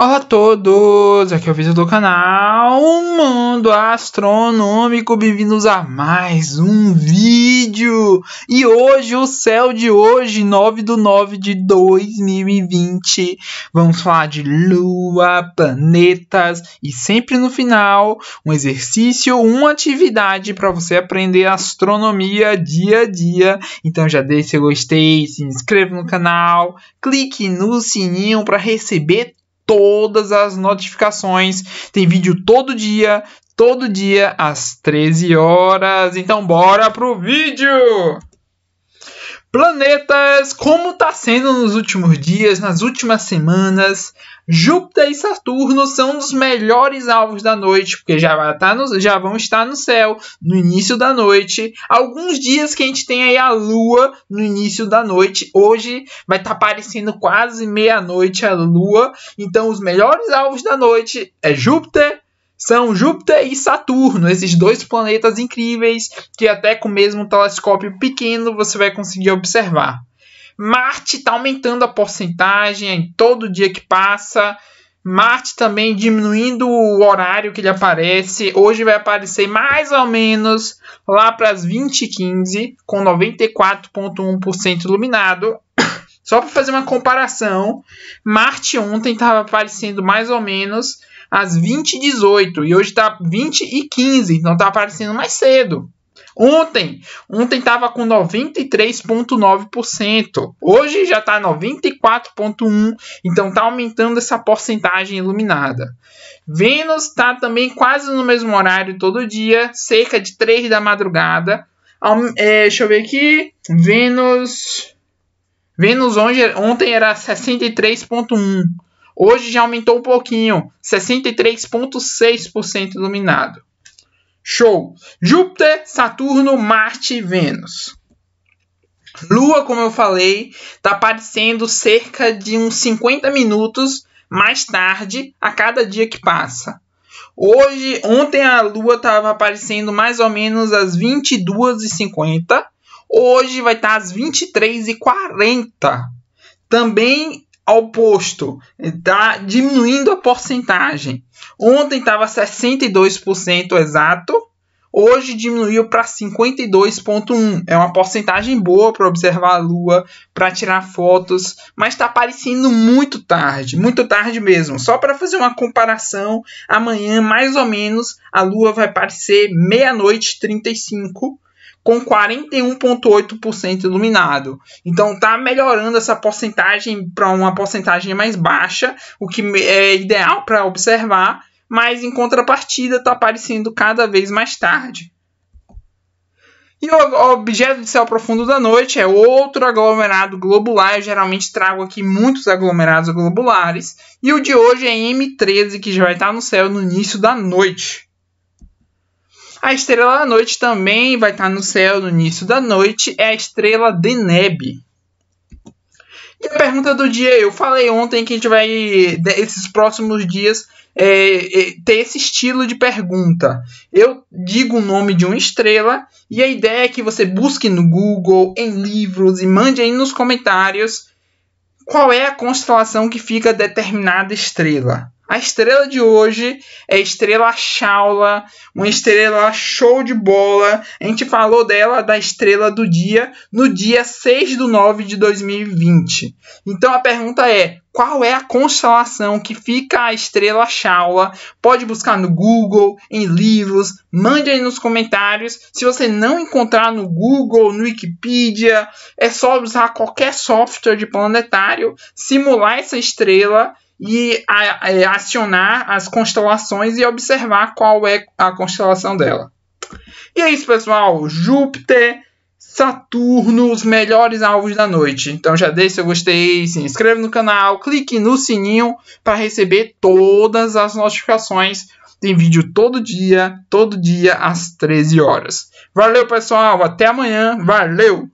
Olá a todos, aqui é o vídeo do canal Mundo Astronômico, bem-vindos a mais um vídeo! E hoje, o céu de hoje, 9 do 9 de 2020, vamos falar de lua, planetas e sempre no final, um exercício, uma atividade para você aprender astronomia dia a dia. Então já deixe seu gostei, se inscreva no canal, clique no sininho para receber todas as notificações. Tem vídeo todo dia, todo dia às 13 horas. Então bora pro vídeo! Planetas, como está sendo nos últimos dias, nas últimas semanas, Júpiter e Saturno são um dos melhores alvos da noite, porque já, tá no, já vão estar no céu no início da noite. Alguns dias que a gente tem aí a Lua no início da noite. Hoje vai estar tá aparecendo quase meia-noite a Lua. Então, os melhores alvos da noite é Júpiter, são Júpiter e Saturno, esses dois planetas incríveis que até com o mesmo telescópio pequeno você vai conseguir observar. Marte está aumentando a porcentagem em todo dia que passa. Marte também diminuindo o horário que ele aparece. Hoje vai aparecer mais ou menos lá para as 20h15, com 94,1% iluminado. Só para fazer uma comparação, Marte ontem estava aparecendo mais ou menos às 20 e 18 e hoje está 20 e 15, então está aparecendo mais cedo. Ontem, ontem estava com 93,9%. Hoje já está 94,1%. Então está aumentando essa porcentagem iluminada. Vênus está também quase no mesmo horário todo dia, cerca de 3 da madrugada. Um, é, deixa eu ver aqui. Vênus. Vênus ontem, ontem era 63,1%. Hoje já aumentou um pouquinho, 63,6% iluminado. Show! Júpiter, Saturno, Marte e Vênus. Lua, como eu falei, está aparecendo cerca de uns 50 minutos mais tarde a cada dia que passa. Hoje, ontem a Lua estava aparecendo mais ou menos às 22h50. Hoje vai estar tá às 23h40. Também ao posto, está diminuindo a porcentagem. Ontem estava 62% exato, hoje diminuiu para 52,1%. É uma porcentagem boa para observar a lua, para tirar fotos, mas está aparecendo muito tarde, muito tarde mesmo. Só para fazer uma comparação, amanhã mais ou menos a lua vai aparecer meia-noite 35 com 41,8% iluminado. Então tá melhorando essa porcentagem para uma porcentagem mais baixa, o que é ideal para observar, mas em contrapartida está aparecendo cada vez mais tarde. E o objeto de céu profundo da noite é outro aglomerado globular. Eu geralmente trago aqui muitos aglomerados globulares. E o de hoje é M13, que já vai estar no céu no início da noite. A estrela da noite também vai estar no céu no início da noite, é a estrela Deneb. E a pergunta do dia, eu falei ontem que a gente vai, esses próximos dias, é, é, ter esse estilo de pergunta. Eu digo o nome de uma estrela e a ideia é que você busque no Google, em livros e mande aí nos comentários qual é a constelação que fica determinada estrela. A estrela de hoje é a estrela Shaula, uma estrela show de bola. A gente falou dela, da estrela do dia, no dia 6 do 9 de 2020. Então a pergunta é: qual é a constelação que fica a estrela Shaula? Pode buscar no Google, em livros, mande aí nos comentários. Se você não encontrar no Google, no Wikipedia, é só usar qualquer software de planetário, simular essa estrela e a, a, acionar as constelações e observar qual é a constelação dela. E é isso, pessoal. Júpiter, Saturno, os melhores alvos da noite. Então já deixe seu gostei, se inscreva no canal, clique no sininho para receber todas as notificações. Tem vídeo todo dia, todo dia às 13 horas. Valeu, pessoal. Até amanhã. Valeu!